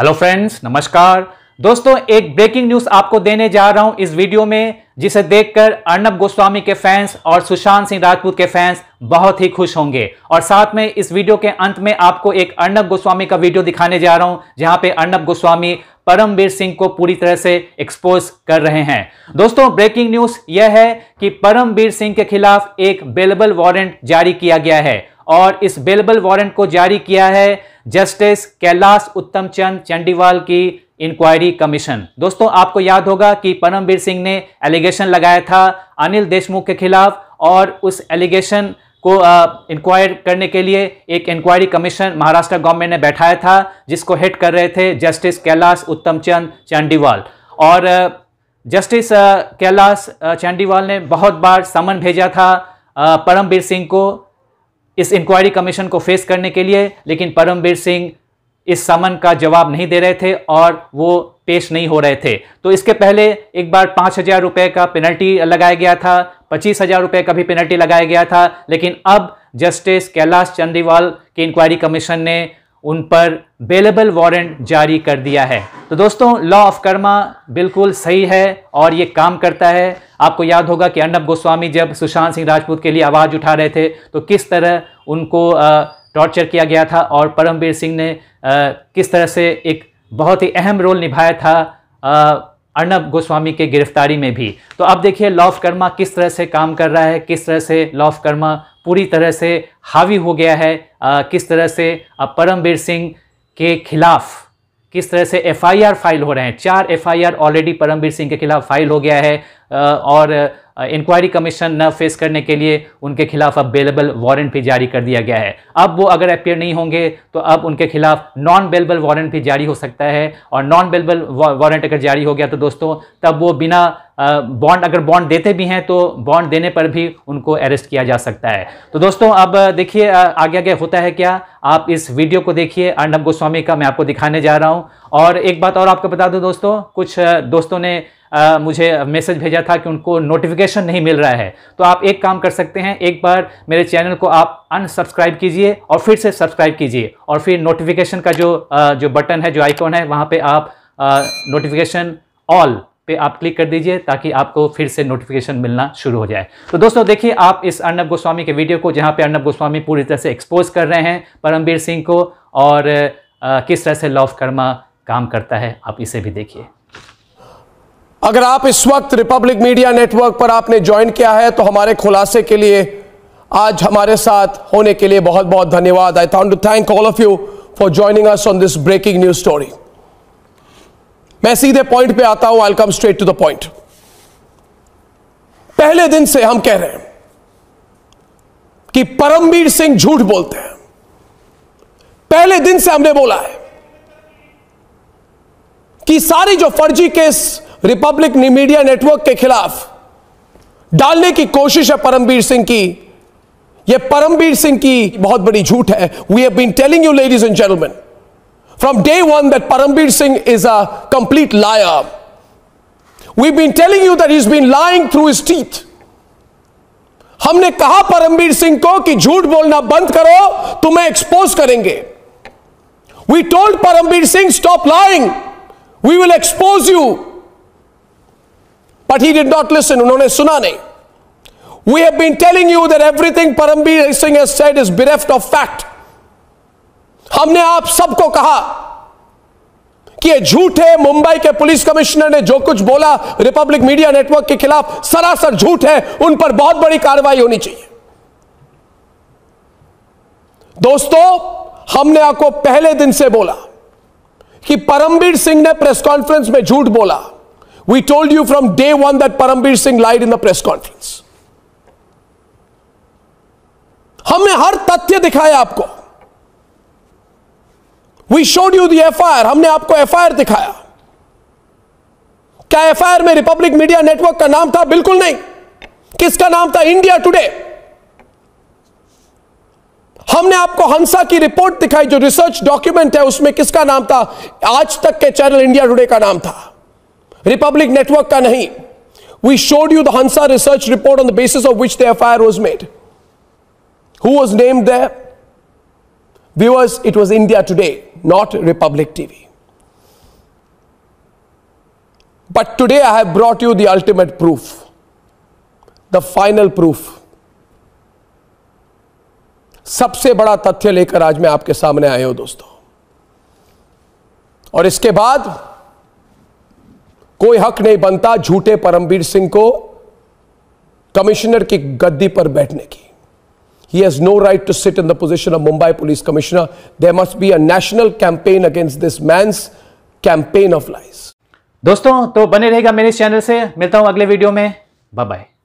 Hello friends नमस्कार दोस्तों एक ब्रेकिंग न्यूज आपको देने जा रहा हूं इस वीडियो में जिसे देखकर अर्णब गोस्वामी के फैंस और सुशांत सिंह राजपूत के फैंस बहुत ही खुश होंगे और साथ में इस वीडियो के अंत में आपको एक अर्णब गोस्वामी का वीडियो दिखाने जा रहा हूं जहां पे अर्णब गोस्वामी परमवीर सिंह को पूरी तरह से एक्सपोज कर रहे हैं दोस्तों ब्रेकिंग न्यूज यह है कि परमवीर सिंह के खिलाफ एक बेलेबल वारंट जारी किया गया है और इस बेलेबल वारंट को जारी किया है जस्टिस कैलाश उत्तम चंद चंडीवाल की इंक्वायरी कमीशन दोस्तों आपको याद होगा कि परमवीर सिंह ने एलिगेशन लगाया था अनिल देशमुख के खिलाफ और उस एलिगेशन को इंक्वायर करने के लिए एक इंक्वायरी कमीशन महाराष्ट्र गवर्नमेंट ने बैठाया था जिसको हेड कर रहे थे जस्टिस कैलाश उत्तम चंद चंडीवाल और जस्टिस कैलाश चंडीवाल ने बहुत बार समन भेजा था परमवीर सिंह को इस इंक्वायरी कमीशन को फेस करने के लिए लेकिन परमवीर सिंह इस समन का जवाब नहीं दे रहे थे और वो पेश नहीं हो रहे थे तो इसके पहले एक बार पाँच हज़ार रुपये का पेनल्टी लगाया गया था पच्चीस हज़ार रुपये का भी पेनल्टी लगाया गया था लेकिन अब जस्टिस कैलाश चंद्रीवाल की इंक्वायरी कमीशन ने उन पर बेलेबल वारंट जारी कर दिया है तो दोस्तों लॉ ऑफ कर्मा बिल्कुल सही है और ये काम करता है आपको याद होगा कि अर्णब गोस्वामी जब सुशांत सिंह राजपूत के लिए आवाज़ उठा रहे थे तो किस तरह उनको टॉर्चर किया गया था और परमवीर सिंह ने किस तरह से एक बहुत ही अहम रोल निभाया था अर्नब गोस्वामी के गिरफ्तारी में भी तो अब देखिए लॉफ कर्मा किस तरह से काम कर रहा है किस तरह से लॉफ कर्मा पूरी तरह से हावी हो गया है आ, किस तरह से परमवीर सिंह के खिलाफ किस तरह से एफआईआर फाइल हो रहे हैं चार एफआईआर ऑलरेडी परमवीर सिंह के खिलाफ फाइल हो गया है आ, और इंक्वायरी कमीशन न फेस करने के लिए उनके खिलाफ अब बेलेबल वारंट भी जारी कर दिया गया है अब वो अगर अपेयर नहीं होंगे तो अब उनके खिलाफ नॉन बेलेबल वारंट भी जारी हो सकता है और नॉन बेलेबल वारंट अगर जारी हो गया तो दोस्तों तब वो बिना बॉन्ड अगर बॉन्ड देते भी हैं तो बॉन्ड देने पर भी उनको अरेस्ट किया जा सकता है तो दोस्तों अब देखिए आगे आगे होता है क्या आप इस वीडियो को देखिए अर्णब गोस्वामी का मैं आपको दिखाने जा रहा हूँ और एक बात और आपको बता दूँ दोस्तों कुछ दोस्तों ने आ, मुझे मैसेज भेजा था कि उनको नोटिफिकेशन नहीं मिल रहा है तो आप एक काम कर सकते हैं एक बार मेरे चैनल को आप अनसब्सक्राइब कीजिए और फिर से सब्सक्राइब कीजिए और फिर नोटिफिकेशन का जो आ, जो बटन है जो आइकॉन है वहाँ पे आप नोटिफिकेशन ऑल पे आप क्लिक कर दीजिए ताकि आपको फिर से नोटिफिकेशन मिलना शुरू हो जाए तो दोस्तों देखिए आप इस अर्नब गोस्वामी के वीडियो को जहाँ पे अर्नब गोस्वामी पूरी तरह से एक्सपोज कर रहे हैं परमवीर सिंह को और आ, किस तरह से लॉफ कर्मा काम करता है आप इसे भी देखिए अगर आप इस वक्त रिपब्लिक मीडिया नेटवर्क पर आपने ज्वाइन किया है तो हमारे खुलासे के लिए आज हमारे साथ होने के लिए बहुत बहुत धन्यवाद I want to thank all of you for joining us on this breaking news story मैं सीधे पॉइंट पे आता हूं welcome straight to the point पहले दिन से हम कह रहे हैं कि परमवीर सिंह झूठ बोलते हैं पहले दिन से हमने बोला है कि सारी जो फर्जी केस रिपब्लिक मीडिया नेटवर्क के खिलाफ डालने की कोशिश है परमवीर सिंह की यह परमवीर सिंह की बहुत बड़ी झूठ है we have been telling you ladies and gentleman from day one that Paramvir Singh is a complete liar we been telling you that is been lying through his teeth हमने कहा परमवीर सिंह को कि झूठ बोलना बंद करो तुम्हें एक्सपोज करेंगे we told Parambir Singh stop lying we will expose you but he did not listen. उन्होंने सुना नहीं We have been telling you that everything Parambir Singh has said is bereft of fact. हमने आप सबको कहा कि ये झूठ है मुंबई के पुलिस कमिश्नर ने जो कुछ बोला रिपब्लिक मीडिया नेटवर्क के खिलाफ सरासर झूठ है उन पर बहुत बड़ी कार्रवाई होनी चाहिए दोस्तों हमने आपको पहले दिन से बोला कि परमबीर सिंह ने प्रेस कॉन्फ्रेंस में झूठ बोला We told you from day one that Parambir Singh lied in the press conference. हमने हर तथ्य दिखाया आपको we showed you the F हमने आपको एफ दिखाया क्या एफ में रिपब्लिक मीडिया नेटवर्क का नाम था बिल्कुल नहीं किसका नाम था इंडिया टुडे हमने आपको हंसा की रिपोर्ट दिखाई जो रिसर्च डॉक्यूमेंट है उसमें किसका नाम था आज तक के चैनल इंडिया टुडे का नाम था Republic Network ka nahi. We showed you the Hansa research report on the basis of which the FIR was made. Who was named there? Viewers, it was India Today, not Republic TV. But today I have brought you the ultimate proof, the final proof. सबसे बड़ा तथ्य लेकर आज मैं आपके सामने आया हूं दोस्तों और इसके बाद कोई हक नहीं बनता झूठे परमवीर सिंह को कमिश्नर की गद्दी पर बैठने की ही has no right to sit in the position of Mumbai police commissioner there must be a national campaign against this मैं कैंपेन ऑफ लाइज दोस्तों तो बने रहेगा मेरे चैनल से मिलता हूं अगले वीडियो में बाय बाय